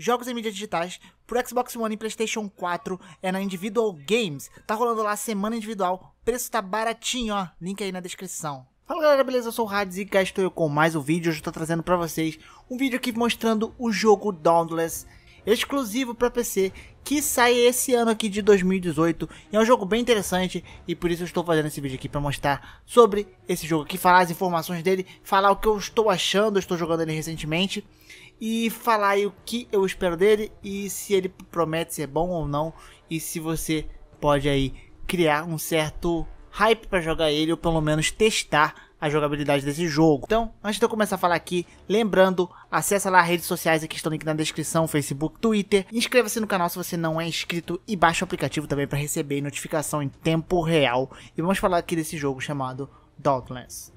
jogos em mídias digitais pro Xbox One e PlayStation 4 é na Individual Games. Tá rolando lá a semana individual, preço tá baratinho, ó. Link aí na descrição. Fala galera, beleza? Eu sou o Hades e cá estou eu com mais um vídeo. Hoje eu tô trazendo para vocês um vídeo aqui mostrando o jogo Dauntless exclusivo para PC que sai esse ano aqui de 2018. é um jogo bem interessante e por isso eu estou fazendo esse vídeo aqui para mostrar sobre esse jogo aqui, falar as informações dele, falar o que eu estou achando, eu estou jogando ele recentemente e falar aí o que eu espero dele e se ele promete ser bom ou não e se você pode aí criar um certo hype para jogar ele ou pelo menos testar a jogabilidade desse jogo. Então, antes de eu começar a falar aqui, lembrando, acessa lá as redes sociais aqui estão link na descrição, Facebook, Twitter. Inscreva-se no canal se você não é inscrito e baixe o aplicativo também para receber notificação em tempo real. E vamos falar aqui desse jogo chamado Dauntless.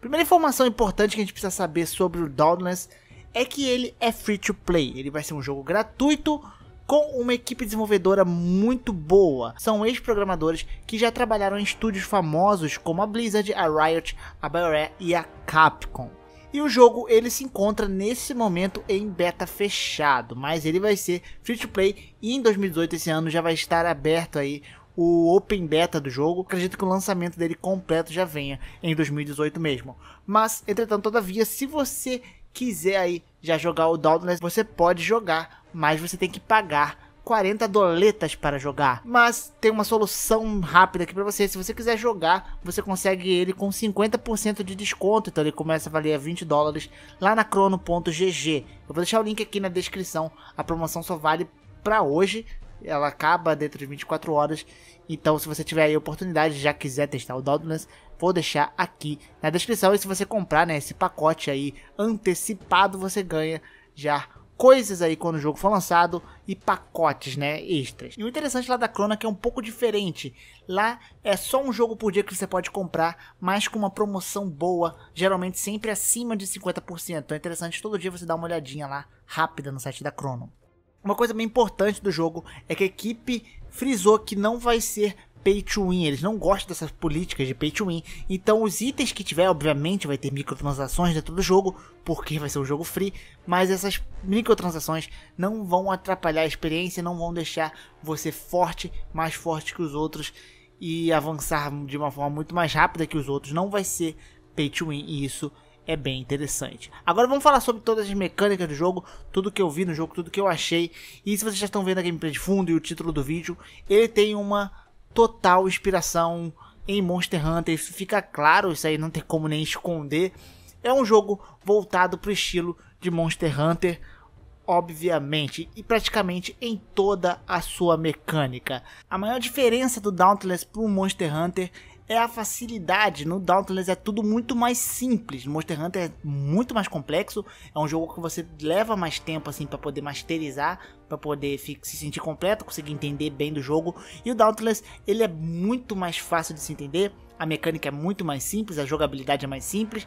Primeira informação importante que a gente precisa saber sobre o Dauntless é que ele é free to play. Ele vai ser um jogo gratuito com uma equipe desenvolvedora muito boa. São ex-programadores que já trabalharam em estúdios famosos como a Blizzard, a Riot, a BioWare e a Capcom. E o jogo ele se encontra nesse momento em beta fechado, mas ele vai ser free to play e em 2018 esse ano já vai estar aberto aí o open beta do jogo, acredito que o lançamento dele completo já venha em 2018 mesmo. Mas, entretanto, todavia, se você quiser aí já jogar o Dauntless, você pode jogar, mas você tem que pagar 40 doletas para jogar. Mas tem uma solução rápida aqui para você. Se você quiser jogar, você consegue ele com 50% de desconto. Então ele começa a valer a 20 dólares lá na crono.gg. Eu vou deixar o link aqui na descrição. A promoção só vale para hoje, ela acaba dentro de 24 horas. Então, se você tiver aí a oportunidade, já quiser testar o Dauntless, vou deixar aqui na descrição. E se você comprar né, esse pacote aí antecipado, você ganha já coisas aí quando o jogo for lançado e pacotes, né, extras. E o interessante lá da Crona é que é um pouco diferente. Lá é só um jogo por dia que você pode comprar, mas com uma promoção boa, geralmente sempre acima de 50%. Então é interessante todo dia você dar uma olhadinha lá rápida no site da Crono. Uma coisa bem importante do jogo é que a equipe frisou que não vai ser pay to win, eles não gostam dessas políticas de pay to win. Então os itens que tiver, obviamente, vai ter microtransações dentro do jogo, porque vai ser um jogo free, mas essas microtransações não vão atrapalhar a experiência, não vão deixar você forte, mais forte que os outros e avançar de uma forma muito mais rápida que os outros. Não vai ser pay to win e isso é bem interessante. Agora vamos falar sobre todas as mecânicas do jogo, tudo que eu vi no jogo, tudo que eu achei. E se vocês já estão vendo a gameplay de fundo e o título do vídeo, ele tem uma total inspiração em Monster Hunter, isso fica claro, isso aí não tem como nem esconder. É um jogo voltado para o estilo de Monster Hunter, obviamente, e praticamente em toda a sua mecânica. A maior diferença do Dauntless para o Monster Hunter é a facilidade. No Dauntless é tudo muito mais simples. No Monster Hunter é muito mais complexo. É um jogo que você leva mais tempo assim para poder masterizar, para poder se sentir completo, conseguir entender bem do jogo. E o Dauntless, ele é muito mais fácil de se entender. A mecânica é muito mais simples, a jogabilidade é mais simples.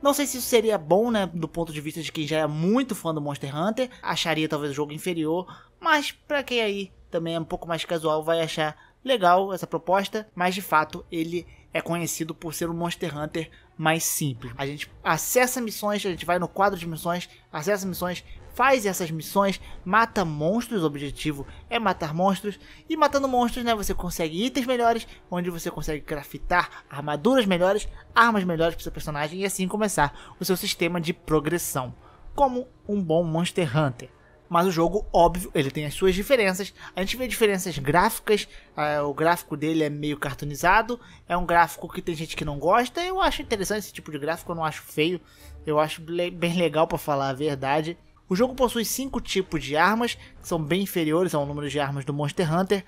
Não sei se isso seria bom, né, do ponto de vista de quem já é muito fã do Monster Hunter, acharia talvez o jogo inferior, mas para quem aí também é um pouco mais casual vai achar legal essa proposta, mas de fato ele é conhecido por ser um Monster Hunter mais simples. A gente acessa missões, a gente vai no quadro de missões, acessa missões, faz essas missões, mata monstros, o objetivo é matar monstros, e matando monstros, né, você consegue itens melhores, onde você consegue craftar armaduras melhores, armas melhores para seu personagem e assim começar o seu sistema de progressão, como um bom Monster Hunter mas o jogo, óbvio, ele tem as suas diferenças. A gente vê diferenças gráficas, uh, o gráfico dele é meio cartunizado, é um gráfico que tem gente que não gosta. Eu acho interessante esse tipo de gráfico, eu não acho feio, eu acho bem legal para falar a verdade. O jogo possui cinco tipos de armas, que são bem inferiores ao número de armas do Monster Hunter.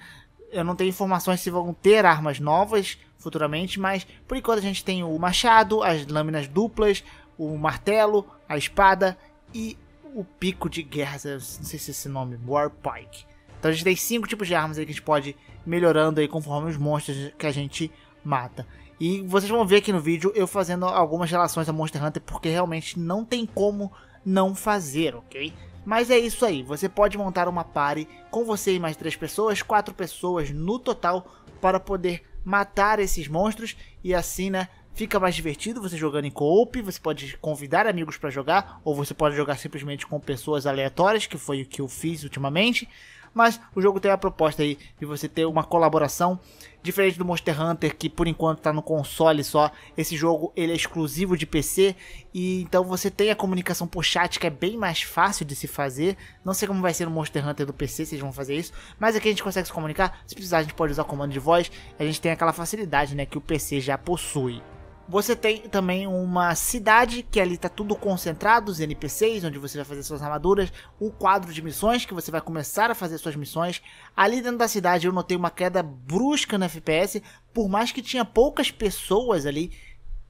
Eu não tenho informações se vão ter armas novas futuramente, mas por enquanto a gente tem o machado, as lâminas duplas, o martelo, a espada e o pico de guerras, não sei se é esse nome, Warpike. Então a gente tem cinco tipos de armas aí que a gente pode ir melhorando aí conforme os monstros que a gente mata. E vocês vão ver aqui no vídeo eu fazendo algumas relações a Monster Hunter, porque realmente não tem como não fazer, ok? Mas é isso aí, você pode montar uma party com você e mais três pessoas, quatro pessoas no total, para poder matar esses monstros e assim, né, Fica mais divertido você jogando em co-op, você pode convidar amigos para jogar, ou você pode jogar simplesmente com pessoas aleatórias, que foi o que eu fiz ultimamente. Mas o jogo tem a proposta aí de você ter uma colaboração diferente do Monster Hunter, que por enquanto está no console só. Esse jogo ele é exclusivo de PC e então você tem a comunicação por chat que é bem mais fácil de se fazer. Não sei como vai ser no Monster Hunter do PC se eles vão fazer isso, mas aqui a gente consegue se comunicar. Se precisar, a gente pode usar comando de voz. A gente tem aquela facilidade, né, que o PC já possui. Você tem também uma cidade que ali tá tudo concentrado, os NPCs, onde você vai fazer suas armaduras, o quadro de missões, que você vai começar a fazer suas missões. Ali dentro da cidade eu notei uma queda brusca no FPS, por mais que tinha poucas pessoas ali,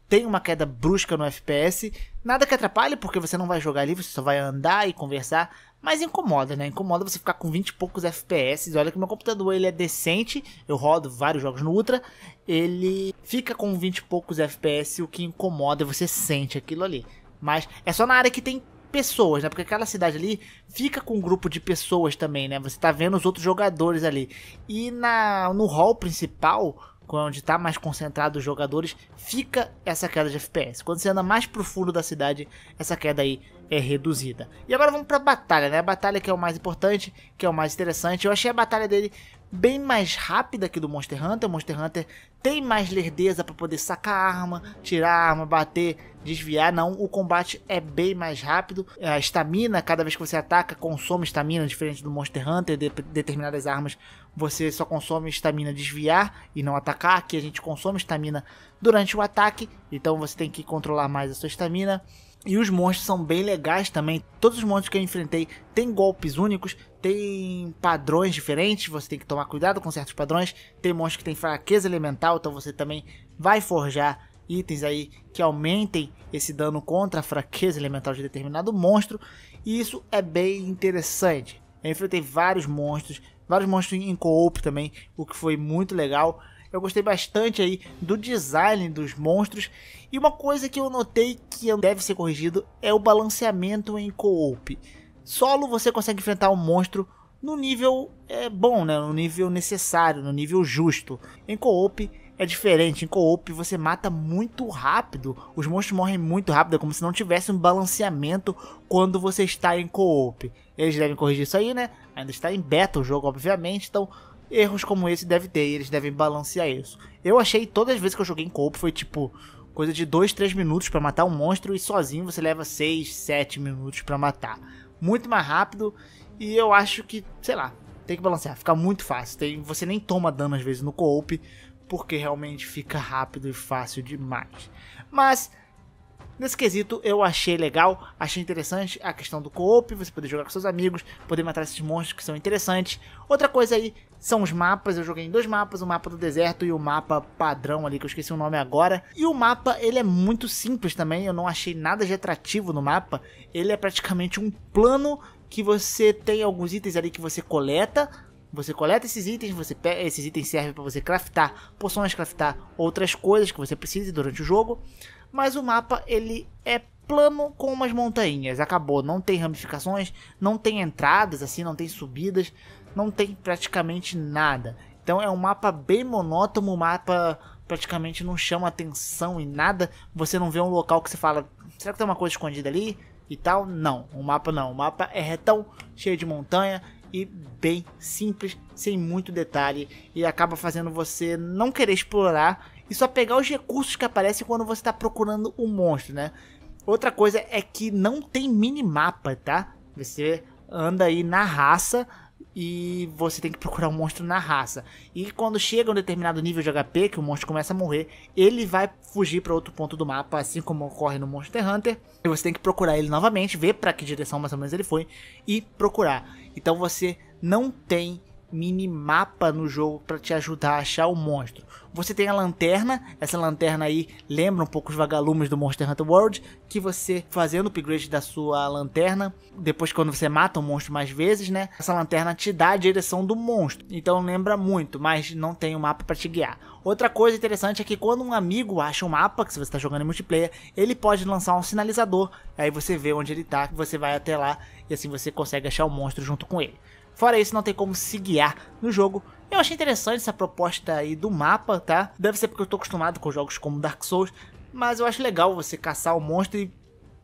tem uma queda brusca no FPS. Nada que atrapalhe, porque você não vai jogar ali, você só vai andar e conversar mas incomoda, né? Incomoda você ficar com 20 e poucos FPS. Olha que meu computador ele é decente, eu rodo vários jogos no Ultra. Ele fica com 20 e poucos FPS, o que incomoda, você sente aquilo ali. Mas é só na área que tem pessoas, né? Porque aquela cidade ali fica com um grupo de pessoas também, né? Você tá vendo os outros jogadores ali. E na no hall principal, é onde tá mais concentrado os jogadores, fica essa queda de FPS. Quando você anda mais pro fundo da cidade, essa queda aí é reduzida. E agora vamos para a batalha, né? A batalha que é o mais importante, que é o mais interessante. Eu achei a batalha dele bem mais rápida que do Monster Hunter. O Monster Hunter tem mais lerdeza para poder sacar arma, tirar arma, bater, desviar. Não, o combate é bem mais rápido. A estamina, cada vez que você ataca, consome estamina, diferente do Monster Hunter. De determinadas armas você só consome estamina desviar e não atacar. Aqui a gente consome estamina durante o ataque, então você tem que controlar mais a sua estamina. E os monstros são bem legais também. Todos os monstros que eu enfrentei têm golpes únicos, têm padrões diferentes, você tem que tomar cuidado com certos padrões. Tem monstros que têm fraqueza elemental, então você também vai forjar itens aí que aumentem esse dano contra a fraqueza elemental de determinado monstro. E isso é bem interessante. Eu enfrentei vários monstros, vários monstros em co-op também, o que foi muito legal. Eu gostei bastante aí do design dos monstros. E uma coisa que eu notei que deve ser corrigido é o balanceamento em co-op. Solo você consegue enfrentar um monstro no nível é, bom, né? no nível necessário, no nível justo. Em co-op é diferente, em co-op você mata muito rápido, os monstros morrem muito rápido, é como se não tivesse um balanceamento quando você está em co-op. Eles devem corrigir isso aí, né? Ainda está em beta o jogo, obviamente, então erros como esse deve ter e eles devem balancear isso. Eu achei, todas as vezes que eu joguei em corpo foi tipo coisa de 2, 3 minutos para matar um monstro e sozinho você leva 6, 7 minutos para matar. Muito mais rápido e eu acho que, sei lá, tem que balancear, fica muito fácil. Tem, você nem toma dano às vezes no co-op porque realmente fica rápido e fácil demais. Mas Nesse quesito, eu achei legal, achei interessante a questão do co-op, você poder jogar com seus amigos, poder matar esses monstros que são interessantes. Outra coisa aí são os mapas, eu joguei em dois mapas, o mapa do deserto e o mapa padrão ali, que eu esqueci o nome agora. E o mapa, ele é muito simples também, eu não achei nada de atrativo no mapa. Ele é praticamente um plano que você tem alguns itens ali que você coleta, você coleta esses itens, você pega, esses itens servem para você craftar poções, craftar outras coisas que você precise durante o jogo mas o mapa ele é plano com umas montanhas. Acabou, não tem ramificações, não tem entradas assim, não tem subidas, não tem praticamente nada. Então é um mapa bem monótono, o mapa praticamente não chama atenção em nada. Você não vê um local que você fala, será que tem uma coisa escondida ali e tal? Não, o mapa não. O mapa é retão, cheio de montanha e bem simples, sem muito detalhe e acaba fazendo você não querer explorar e só pegar os recursos que aparecem quando você está procurando um monstro, né? Outra coisa é que não tem minimapa, tá? Você anda aí na raça e você tem que procurar um monstro na raça. E quando chega um determinado nível de HP, que o monstro começa a morrer, ele vai fugir para outro ponto do mapa, assim como ocorre no Monster Hunter. E você tem que procurar ele novamente, ver para que direção mais ou menos ele foi e procurar. Então você não tem mini mapa no jogo para te ajudar a achar o monstro. Você tem a lanterna, essa lanterna aí lembra um pouco os vagalumes do Monster Hunter World, que você fazendo o upgrade da sua lanterna, depois quando você mata um monstro mais vezes, né? Essa lanterna te dá a direção do monstro. Então lembra muito, mas não tem o um mapa para te guiar. Outra coisa interessante é que quando um amigo acha um mapa, que se você está jogando em multiplayer, ele pode lançar um sinalizador. Aí você vê onde ele está, você vai até lá e assim você consegue achar o monstro junto com ele. Fora isso, não tem como se guiar no jogo. Eu achei interessante essa proposta aí do mapa, tá? Deve ser porque eu tô acostumado com jogos como Dark Souls, mas eu acho legal você caçar o monstro e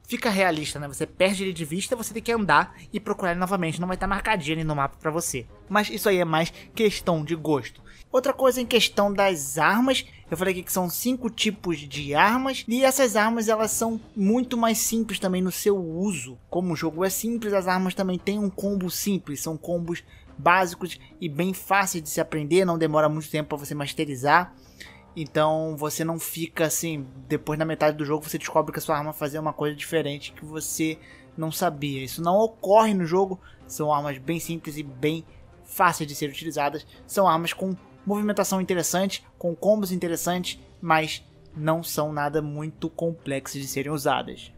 fica realista, né? Você perde ele de vista, você tem que andar e procurar ele novamente, não vai estar marcadinho ali no mapa para você. Mas isso aí é mais questão de gosto. Outra coisa em questão das armas, eu falei aqui que são cinco tipos de armas e essas armas elas são muito mais simples também no seu uso. Como o jogo é simples, as armas também têm um combo simples, são combos básicos e bem fáceis de se aprender, não demora muito tempo para você masterizar. Então você não fica assim, depois na metade do jogo você descobre que a sua arma fazia uma coisa diferente que você não sabia. Isso não ocorre no jogo, são armas bem simples e bem fáceis de ser utilizadas, são armas com movimentação interessante, com combos interessantes, mas não são nada muito complexas de serem usadas.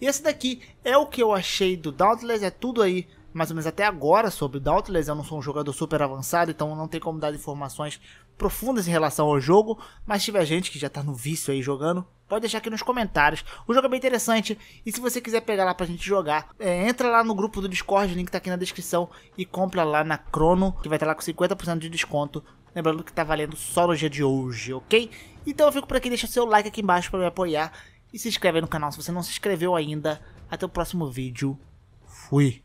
E esse daqui é o que eu achei do Dauntless, é tudo aí mais ou menos até agora sobre o Dauntless. Eu não sou um jogador super avançado, então não tem como dar informações profundas em relação ao jogo, mas se tiver gente que já tá no vício aí jogando, pode deixar aqui nos comentários. O jogo é bem interessante e se você quiser pegar lá pra gente jogar, é, entra lá no grupo do Discord, o link tá aqui na descrição e compra lá na Crono, que vai estar tá lá com 50% de desconto. Lembrando que tá valendo só no dia de hoje, ok? Então eu fico por aqui, deixa seu like aqui embaixo para me apoiar e se inscreve aí no canal se você não se inscreveu ainda. Até o próximo vídeo. Fui.